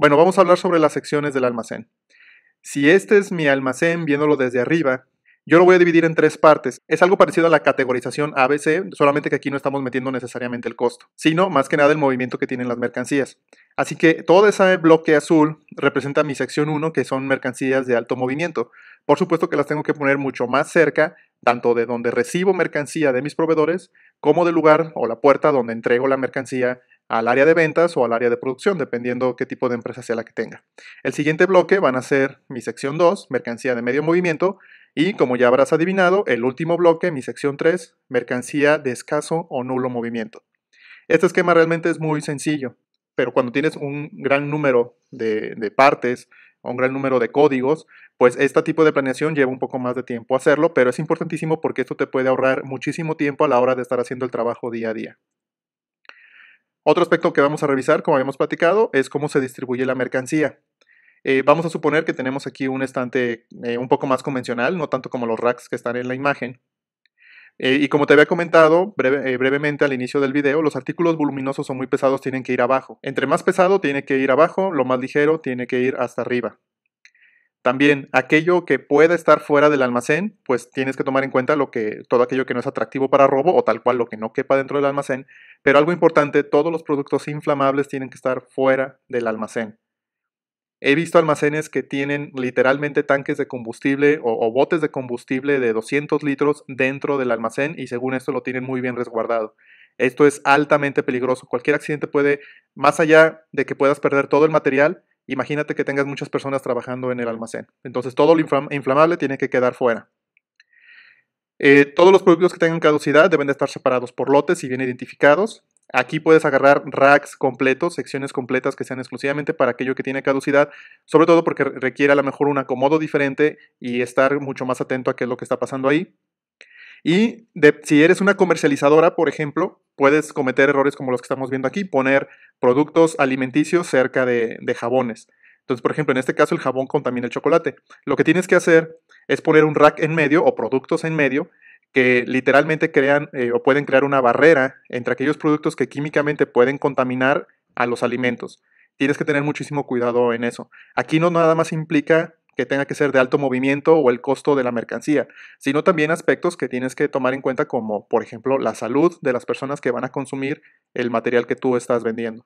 Bueno, vamos a hablar sobre las secciones del almacén. Si este es mi almacén viéndolo desde arriba, yo lo voy a dividir en tres partes. Es algo parecido a la categorización ABC, solamente que aquí no estamos metiendo necesariamente el costo, sino más que nada el movimiento que tienen las mercancías. Así que todo ese bloque azul representa mi sección 1, que son mercancías de alto movimiento. Por supuesto que las tengo que poner mucho más cerca, tanto de donde recibo mercancía de mis proveedores, como del lugar o la puerta donde entrego la mercancía al área de ventas o al área de producción, dependiendo qué tipo de empresa sea la que tenga. El siguiente bloque van a ser mi sección 2, mercancía de medio movimiento, y como ya habrás adivinado, el último bloque, mi sección 3, mercancía de escaso o nulo movimiento. Este esquema realmente es muy sencillo, pero cuando tienes un gran número de, partes, o un gran número de códigos, pues este tipo de planeación lleva un poco más de tiempo hacerlo, pero es importantísimo porque esto te puede ahorrar muchísimo tiempo a la hora de estar haciendo el trabajo día a día. Otro aspecto que vamos a revisar, como habíamos platicado, es cómo se distribuye la mercancía. Eh, vamos a suponer que tenemos aquí un estante eh, un poco más convencional, no tanto como los racks que están en la imagen. Eh, y como te había comentado brevemente al inicio del video, los artículos voluminosos o muy pesados tienen que ir abajo. Entre más pesado tiene que ir abajo, lo más ligero tiene que ir hasta arriba. También aquello que pueda estar fuera del almacén, pues tienes que tomar en cuenta lo que, todo aquello que no es atractivo para robo o tal cual lo que no quepa dentro del almacén. Pero algo importante, todos los productos inflamables tienen que estar fuera del almacén. He visto almacenes que tienen literalmente tanques de combustible o, o, botes de combustible de 200 litros dentro del almacén y según esto lo tienen muy bien resguardado. Esto es altamente peligroso. Cualquier accidente puede, más allá de que puedas perder todo el material, Imagínate que tengas muchas personas trabajando en el almacén. Entonces todo lo inflamable tiene que quedar fuera. Eh, todos los productos que tengan caducidad deben de estar separados por lotes y bien identificados. Aquí puedes agarrar racks completos, secciones completas que sean exclusivamente para aquello que tiene caducidad, sobre todo porque requiere a lo mejor un acomodo diferente y estar mucho más atento a qué es lo que está pasando ahí. Y si eres una comercializadora, por ejemplo, puedes cometer errores como los que estamos viendo aquí, poner productos alimenticios cerca de, jabones. Entonces, por ejemplo, en este caso el jabón contamina el chocolate. Lo que tienes que hacer es poner un rack en medio o productos en medio que literalmente crean eh, o pueden crear una barrera entre aquellos productos que químicamente pueden contaminar a los alimentos. Tienes que tener muchísimo cuidado en eso. Aquí no nada más implica que tenga que ser de alto movimiento o el costo de la mercancía, sino también aspectos que tienes que tomar en cuenta como, por ejemplo, la salud de las personas que van a consumir el material que tú estás vendiendo.